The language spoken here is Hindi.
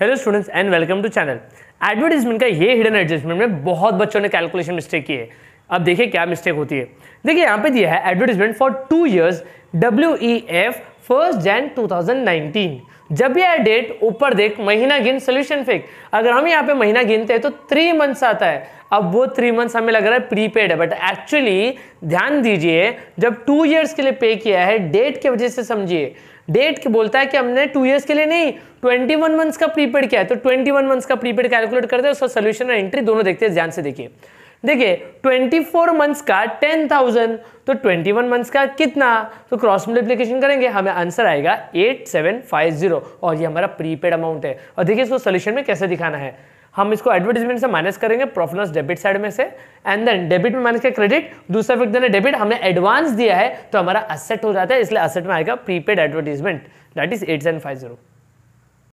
hello students and welcome to channel advertisement का ये हिडन एडजस्टमेंट में बहुत बच्चों ने कैलकुलेशन मिस्टेक की है अब देखिए क्या मिस्टेक होती है देखिए यहाँ पे दिया है advertisement for two years W E F first Jan 2019 जब यह डेट ऊपर देख महीना गिन सोल्यूशन फेक अगर हम यहाँ पे महीना गिनते हैं तो थ्री मंथ्स आता है अब वो थ्री मंथ्स हमें लग रहा है प्रीपेड है बट एक्चुअली ध्यान दीजिए जब टू इयर्स के लिए पे किया है डेट की वजह से समझिए डेट के बोलता है कि हमने टू इयर्स के लिए नहीं ट्वेंटी वन मंथ्स का प्रीपेड किया है तो ट्वेंटी वन मंथ्स का प्रीपेड कैलकुलेट करते हैं उसका सोल्यूशन और एंट्री दोनों देखते हैं ध्यान से देखिए देखिए 24 मंथ्स का 10,000 तो 21 मंथ्स का कितना तो क्रॉस मल्टीप्लीकेशन करेंगे हमें आंसर आएगा 8750 और ये हमारा प्रीपेड अमाउंट है और देखिए इसको सोल्यूशन में कैसे दिखाना है हम इसको एडवर्टीजमेंट से माइनस करेंगे प्रॉफिट डेबिट साइड में से एंड देन डेबिट में माइनस किया क्रेडिट दूसरा व्यक्ति ने डेबिट हमने एडवांस दिया है तो हमारा असेट हो जाता है इसलिए असेट में आएगा prepaid advertisement that is eight seven five zero